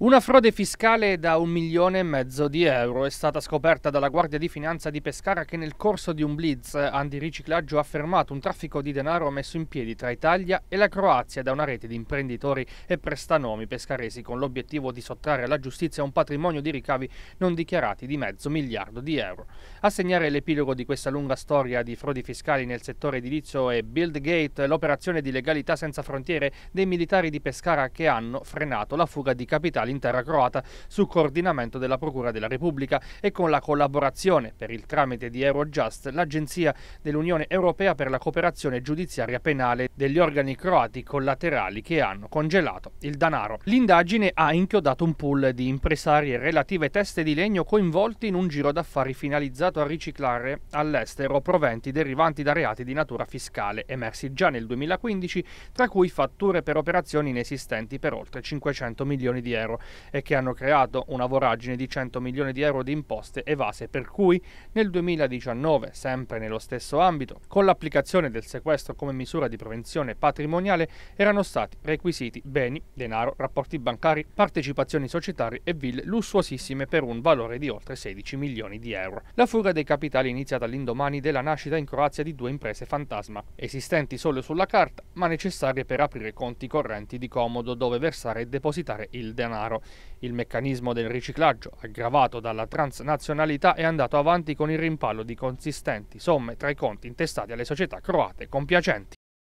Una frode fiscale da un milione e mezzo di euro è stata scoperta dalla Guardia di Finanza di Pescara che nel corso di un blitz antiriciclaggio ha fermato un traffico di denaro messo in piedi tra Italia e la Croazia da una rete di imprenditori e prestanomi pescaresi con l'obiettivo di sottrarre alla giustizia un patrimonio di ricavi non dichiarati di mezzo miliardo di euro. A segnare l'epilogo di questa lunga storia di frodi fiscali nel settore edilizio è Buildgate, l'operazione di legalità senza frontiere dei militari di Pescara che hanno frenato la fuga di capitali statali croata su coordinamento della Procura della Repubblica e con la collaborazione, per il tramite di Eurojust, l'Agenzia dell'Unione Europea per la cooperazione giudiziaria penale degli organi croati collaterali che hanno congelato il danaro. L'indagine ha inchiodato un pool di impresari e relative teste di legno coinvolti in un giro d'affari finalizzato a riciclare all'estero proventi derivanti da reati di natura fiscale emersi già nel 2015, tra cui fatture per operazioni inesistenti per oltre 500 milioni di euro e che hanno creato una voragine di 100 milioni di euro di imposte evase, per cui nel 2019, sempre nello stesso ambito, con l'applicazione del sequestro come misura di prevenzione patrimoniale, erano stati requisiti beni, denaro, rapporti bancari, partecipazioni societarie e ville lussuosissime per un valore di oltre 16 milioni di euro. La fuga dei capitali è iniziata all'indomani della nascita in Croazia di due imprese fantasma, esistenti solo sulla carta, ma necessarie per aprire conti correnti di comodo dove versare e depositare il denaro denaro. Il meccanismo del riciclaggio, aggravato dalla transnazionalità, è andato avanti con il rimpallo di consistenti somme tra i conti intestati alle società croate compiacenti.